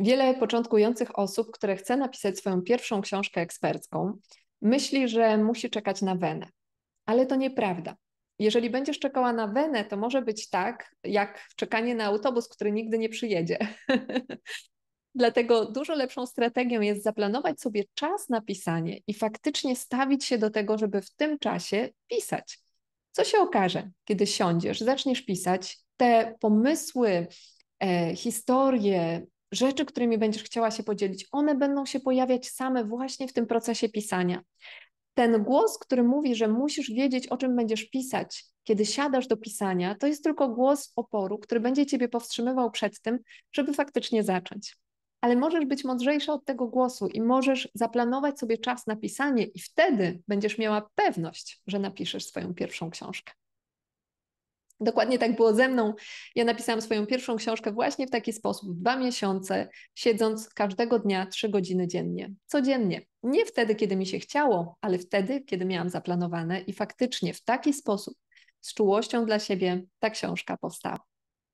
Wiele początkujących osób, które chce napisać swoją pierwszą książkę ekspercką, myśli, że musi czekać na wenę. Ale to nieprawda. Jeżeli będziesz czekała na wenę, to może być tak, jak czekanie na autobus, który nigdy nie przyjedzie. Dlatego dużo lepszą strategią jest zaplanować sobie czas na pisanie i faktycznie stawić się do tego, żeby w tym czasie pisać. Co się okaże, kiedy siądziesz, zaczniesz pisać, te pomysły, e, historie, rzeczy, którymi będziesz chciała się podzielić, one będą się pojawiać same właśnie w tym procesie pisania. Ten głos, który mówi, że musisz wiedzieć, o czym będziesz pisać, kiedy siadasz do pisania, to jest tylko głos oporu, który będzie ciebie powstrzymywał przed tym, żeby faktycznie zacząć. Ale możesz być mądrzejsza od tego głosu i możesz zaplanować sobie czas na pisanie, i wtedy będziesz miała pewność, że napiszesz swoją pierwszą książkę. Dokładnie tak było ze mną. Ja napisałam swoją pierwszą książkę właśnie w taki sposób, dwa miesiące, siedząc każdego dnia trzy godziny dziennie, codziennie. Nie wtedy, kiedy mi się chciało, ale wtedy, kiedy miałam zaplanowane i faktycznie w taki sposób, z czułością dla siebie, ta książka powstała.